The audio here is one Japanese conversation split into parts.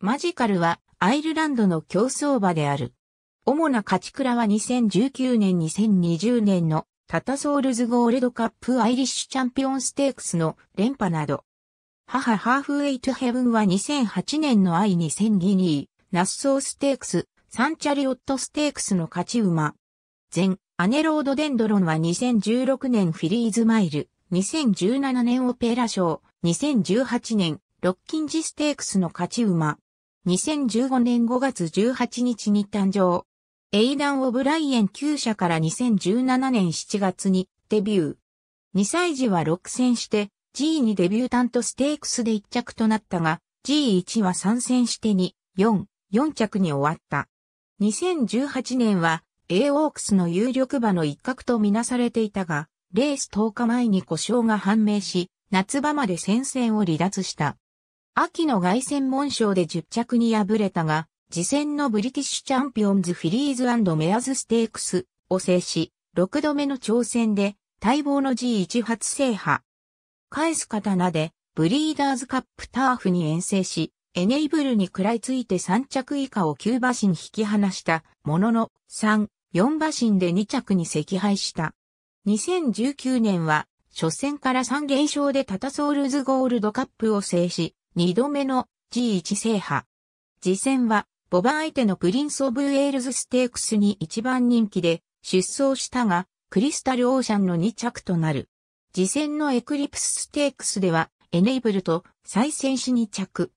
マジカルはアイルランドの競争馬である。主な勝ち倉は2019年2020年のタタソールズゴールドカップアイリッシュチャンピオンステークスの連覇など。母ハーフウェイトヘブンは2008年の愛2000ギニー、ナッソーステークス、サンチャリオットステークスの勝ち馬。前、アネロードデンドロンは2016年フィリーズマイル、2017年オペラ賞、2018年ロッキンジステークスの勝ち馬。2015年5月18日に誕生。エイダン・オブライエン旧社から2017年7月にデビュー。2歳児は6戦して G2 デビュータントステークスで1着となったが G1 は3戦して2、4、4着に終わった。2018年は A オークスの有力馬の一角とみなされていたが、レース10日前に故障が判明し、夏場まで戦線を離脱した。秋の凱旋門賞で10着に敗れたが、次戦のブリティッシュチャンピオンズフィリーズメアズステークスを制し、6度目の挑戦で待望の G1 初制覇。返す刀でブリーダーズカップターフに遠征し、エネイブルに食らいついて3着以下を9馬身引き離したものの3、4馬身で2着に赤敗した。2019年は初戦から3連勝でタタソールズゴールドカップを制し、2度目の G1 制覇。次戦は、ボバ相手のプリンス・オブ・ウェールズ・ステークスに一番人気で出走したが、クリスタル・オーシャンの2着となる。次戦のエクリプス・ステークスでは、エネイブルと再戦し2着。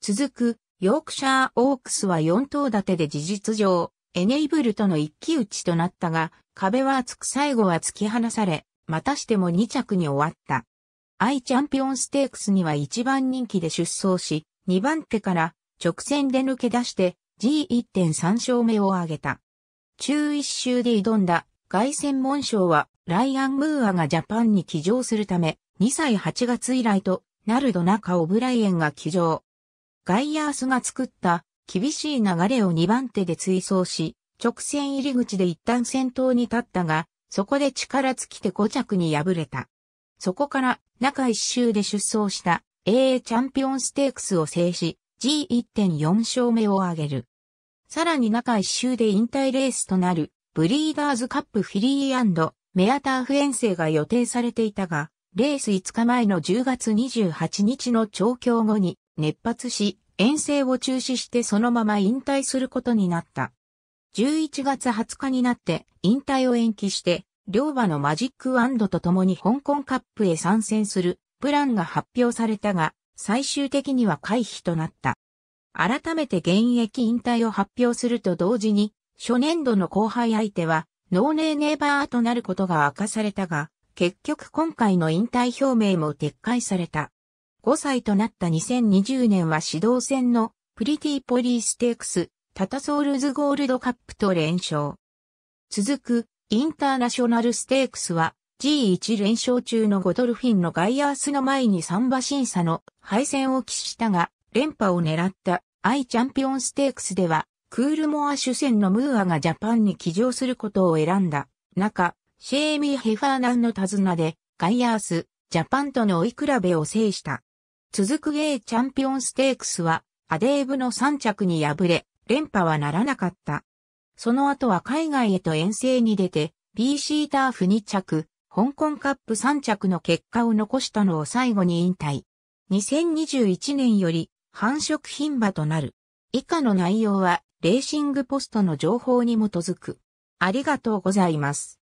続く、ヨークシャー・オークスは4頭立てで事実上、エネイブルとの一騎打ちとなったが、壁は厚く最後は突き放され、またしても2着に終わった。アイチャンピオンステークスには一番人気で出走し、2番手から直線で抜け出して G1.3 勝目を挙げた。中一周で挑んだ外戦門賞はライアン・ムーアがジャパンに騎乗するため2歳8月以来となるドナカ・オブライエンが騎乗。ガイアースが作った厳しい流れを2番手で追走し、直線入り口で一旦先頭に立ったが、そこで力尽きて5着に敗れた。そこから中一周で出走した AA チャンピオンステークスを制し、G1.4 勝目を挙げる。さらに中一周で引退レースとなる、ブリーダーズカップフィリーメアターフ遠征が予定されていたが、レース5日前の10月28日の調教後に熱発し、遠征を中止してそのまま引退することになった。11月20日になって引退を延期して両馬のマジックと共に香港カップへ参戦するプランが発表されたが、最終的には回避となった。改めて現役引退を発表すると同時に、初年度の後輩相手は、ノーネーネーバーとなることが明かされたが、結局今回の引退表明も撤回された。5歳となった2020年は指導戦のプリティポリーステークス、タタソールズゴールドカップと連勝。続くインターナショナルステークスは G1 連勝中のゴドルフィンのガイアースの前に3馬審査の敗戦を喫したが、連覇を狙ったアイチャンピオンステークスでは、クールモア主戦のムーアがジャパンに騎乗することを選んだ中、シェーミー・ヘファーナンの手綱で、ガイアース、ジャパンとの追い比べを制した。続く A チャンピオンステークスは、アデーブの3着に敗れ、連覇はならなかった。その後は海外へと遠征に出て、PC ターフ2着、香港カップ3着の結果を残したのを最後に引退。2021年より繁殖品馬となる。以下の内容はレーシングポストの情報に基づく。ありがとうございます。